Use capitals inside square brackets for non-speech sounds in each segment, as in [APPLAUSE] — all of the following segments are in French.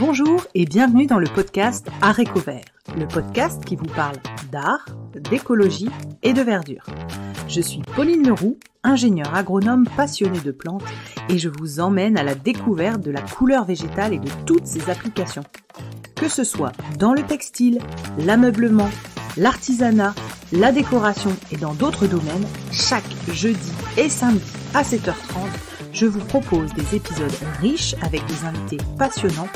Bonjour et bienvenue dans le podcast Art le podcast qui vous parle d'art, d'écologie et de verdure. Je suis Pauline Leroux, ingénieure agronome passionnée de plantes et je vous emmène à la découverte de la couleur végétale et de toutes ses applications. Que ce soit dans le textile, l'ameublement, l'artisanat, la décoration et dans d'autres domaines, chaque jeudi et samedi à 7h30, je vous propose des épisodes riches avec des invités passionnants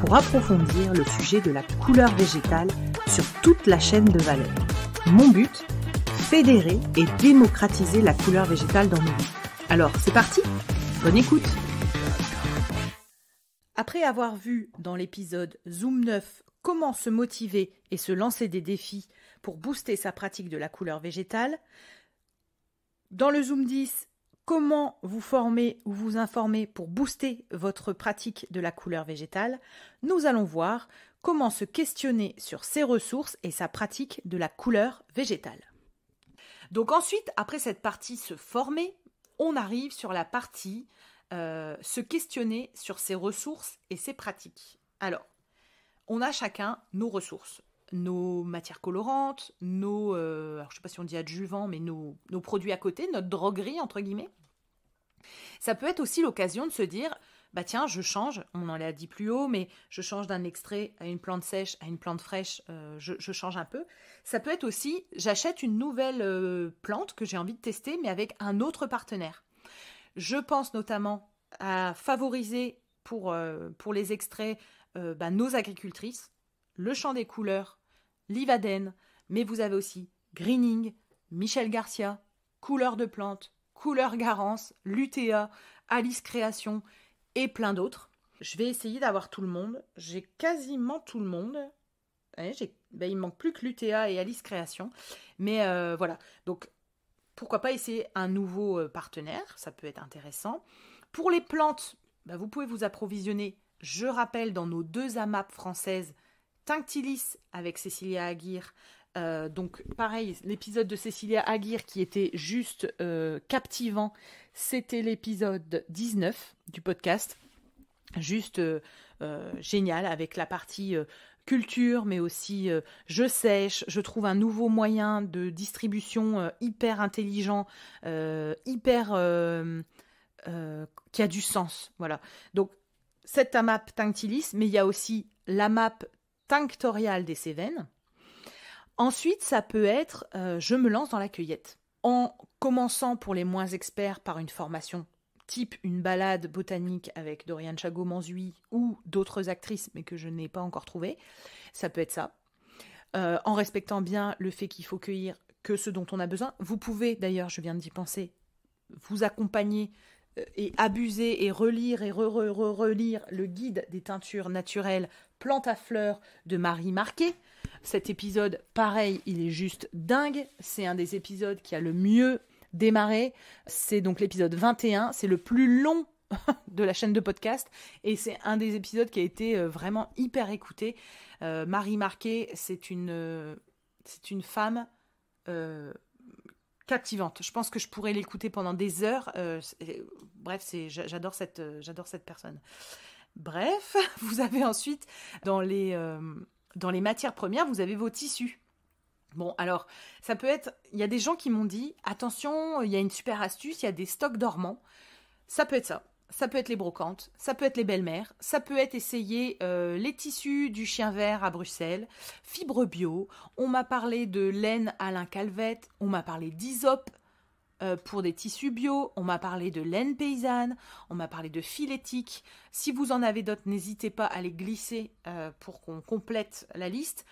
pour approfondir le sujet de la couleur végétale sur toute la chaîne de valeur. Mon but Fédérer et démocratiser la couleur végétale dans nos vies. Alors, c'est parti Bonne écoute Après avoir vu dans l'épisode Zoom 9 comment se motiver et se lancer des défis pour booster sa pratique de la couleur végétale, dans le Zoom 10, comment vous former ou vous informer pour booster votre pratique de la couleur végétale, nous allons voir comment se questionner sur ses ressources et sa pratique de la couleur végétale. Donc ensuite, après cette partie se former, on arrive sur la partie euh, se questionner sur ses ressources et ses pratiques. Alors, on a chacun nos ressources nos matières colorantes, nos, euh, alors je sais pas si on dit adjuvant, mais nos, produits à côté, notre droguerie entre guillemets. Ça peut être aussi l'occasion de se dire, bah tiens, je change, on en l'a dit plus haut, mais je change d'un extrait à une plante sèche, à une plante fraîche, euh, je, change un peu. Ça peut être aussi, j'achète une nouvelle euh, plante que j'ai envie de tester, mais avec un autre partenaire. Je pense notamment à favoriser pour, euh, pour les extraits bah, nos agricultrices le champ des couleurs, Livaden, mais vous avez aussi Greening, Michel Garcia, Couleur de plantes, Couleur Garance, Lutea, Alice Création et plein d'autres. Je vais essayer d'avoir tout le monde. J'ai quasiment tout le monde. Il ne ben, il manque plus que Lutea et Alice Création. Mais euh, voilà. Donc, pourquoi pas essayer un nouveau euh, partenaire Ça peut être intéressant. Pour les plantes, ben, vous pouvez vous approvisionner. Je rappelle, dans nos deux AMAP françaises, Tinctilis avec Cécilia Aguirre. Euh, donc pareil, l'épisode de Cécilia Aguirre qui était juste euh, captivant, c'était l'épisode 19 du podcast. Juste euh, génial avec la partie culture, mais aussi je sèche, je trouve un nouveau moyen de distribution hyper intelligent, hyper qui a du sens. Voilà. Donc c'est cette map Tinctilis, mais il y a aussi la map Tinctorial des Cévennes. Ensuite, ça peut être euh, je me lance dans la cueillette. En commençant pour les moins experts par une formation type une balade botanique avec Dorian Chagot-Manzui ou d'autres actrices, mais que je n'ai pas encore trouvées, ça peut être ça. Euh, en respectant bien le fait qu'il faut cueillir que ce dont on a besoin. Vous pouvez, d'ailleurs, je viens d'y penser, vous accompagner euh, et abuser et relire et relire le guide des teintures naturelles Plante à fleurs de Marie Marquet. Cet épisode, pareil, il est juste dingue. C'est un des épisodes qui a le mieux démarré. C'est donc l'épisode 21. C'est le plus long [LAUGHS] de la chaîne de podcast et c'est un des épisodes qui a été euh, vraiment hyper écouté. Euh, Marie Marquet, c'est une, euh, c'est une femme captivante. Je pense que je pourrais l'écouter pendant des heures. bref, c'est, j'adore cette, j'adore cette personne. Bref, [LAUGHS] vous avez ensuite dans les, euh, dans les matières premières, vous avez vos tissus. Bon, alors, ça peut être, il y a des gens qui m'ont dit, attention, il y a une super astuce, il y a des stocks dormants. Ça peut être ça. Ça peut être les brocantes, ça peut être les belles-mères, ça peut être essayer euh, les tissus du chien vert à Bruxelles, fibre bio, on m'a parlé de laine Alain Calvette, on m'a parlé d'Isop, euh, pour des tissus bio, on m'a parlé de laine paysanne, on m'a parlé de éthique. Si vous en avez d'autres, n'hésitez pas à les glisser euh, pour qu'on complète la liste.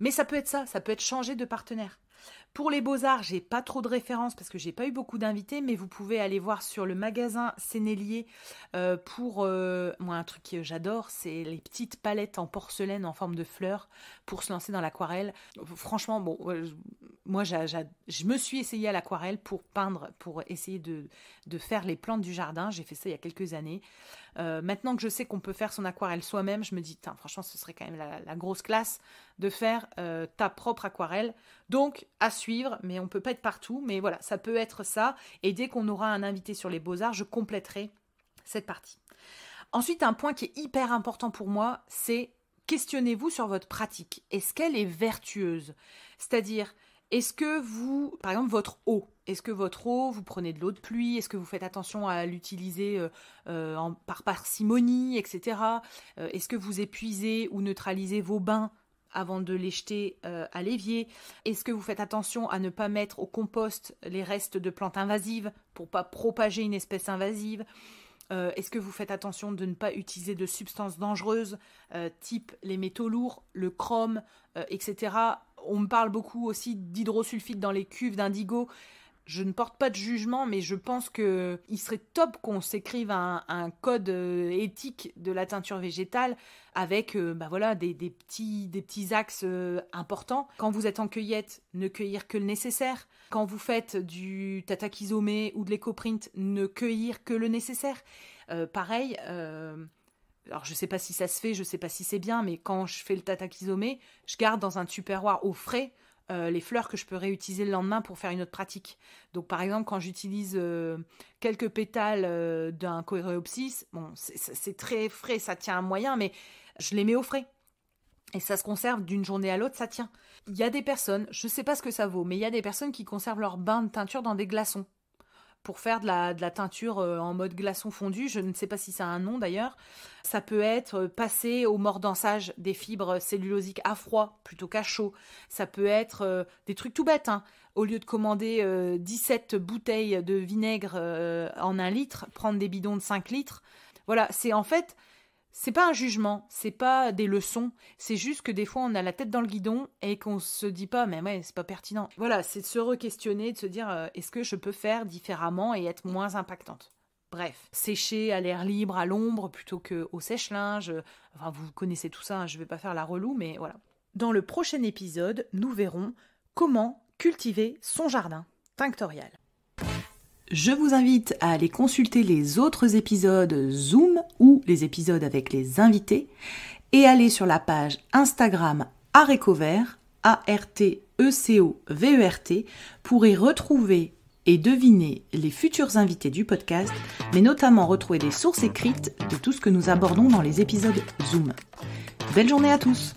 Mais ça peut être ça, ça peut être changer de partenaire. Pour les beaux-arts, j'ai pas trop de références parce que j'ai pas eu beaucoup d'invités, mais vous pouvez aller voir sur le magasin Sénélier euh, pour euh, moi un truc que j'adore, c'est les petites palettes en porcelaine en forme de fleurs pour se lancer dans l'aquarelle. Franchement, bon, moi je me suis essayée à l'aquarelle pour peindre, pour essayer de, faire les plantes du jardin. J'ai fait ça il y a quelques années. Euh, maintenant que je sais qu'on peut faire son aquarelle soi-même, je me dis, franchement, ce serait quand même la, grosse classe de faire ta propre aquarelle. Donc, mais on peut pas être partout. Mais voilà, ça peut être ça. Et dès qu'on aura un invité sur les beaux-arts, je compléterai cette partie. Ensuite, un point qui est hyper important pour moi, c'est questionnez-vous sur votre pratique. Est-ce qu'elle est vertueuse C'est-à-dire, est-ce que vous, par exemple, votre eau, est-ce que votre eau, vous prenez de l'eau de pluie Est-ce que vous faites attention à l'utiliser euh, euh, par parcimonie, etc. Euh, est-ce que vous épuisez ou neutralisez vos bains avant de les jeter euh, à l'évier Est-ce que vous faites attention à ne pas mettre au compost les restes de plantes invasives pour pas propager une espèce invasive euh, Est-ce que vous faites attention de ne pas utiliser de substances dangereuses, euh, type les métaux lourds, le chrome, etc. On me parle beaucoup aussi d'hydrosulfite dans les cuves d'indigo je ne porte pas de jugement, mais je pense qu'il serait top qu'on s'écrive un, code euh, éthique de la teinture végétale avec euh, bah voilà, des, petits, des petits axes euh, importants. Quand vous êtes en cueillette, ne cueillir que le nécessaire. Quand vous faites du tatakizomé ou de l'écoprint, ne cueillir que le nécessaire. pareil, alors je sais pas si ça se fait, je sais pas si c'est bien, mais quand je fais le tatakizomé, je garde dans un tupperware au frais euh, les fleurs que je peux réutiliser le lendemain pour faire une autre pratique. Donc par exemple, quand j'utilise euh, quelques pétales euh, d'un coréopsis, bon, c'est très frais, ça tient à moyen, mais je les mets au frais. Et ça se conserve d'une journée à l'autre, ça tient. Il y a des personnes, je ne sais pas ce que ça vaut, mais il y a des personnes qui conservent leur bain de teinture dans des glaçons pour faire de la, de la teinture euh, en mode glaçon fondu. Je ne sais pas si ça a un nom d'ailleurs. Ça peut être euh, passer au mordansage des fibres cellulosiques à froid plutôt qu'à chaud. Ça peut être euh, des trucs tout bêtes. Hein. Au lieu de commander 17 bouteilles de vinaigre en un litre, prendre des bidons de 5 litres. Voilà, c'est en fait c'est pas un jugement, c'est pas des leçons, c'est juste que des fois on a la tête dans le guidon et qu'on se dit pas mais ouais, c'est pas pertinent. Voilà, c'est de se re-questionner, de se dire euh, est-ce que je peux faire différemment et être moins impactante. Bref, sécher à l'air libre, à l'ombre, plutôt qu'au sèche-linge. Euh, enfin, vous connaissez tout ça, hein, je vais pas faire la relou, mais voilà. Dans le prochain épisode, nous verrons comment cultiver son jardin tinctorial. Je vous invite à aller consulter les autres épisodes Zoom ou les épisodes avec les invités et aller sur la page Instagram Arécovert, A-R-T-E-C-O-V-E-R-T, e e pour y retrouver et deviner les futurs invités du podcast, mais notamment retrouver des sources écrites de tout ce que nous abordons dans les épisodes Zoom. Belle journée à tous!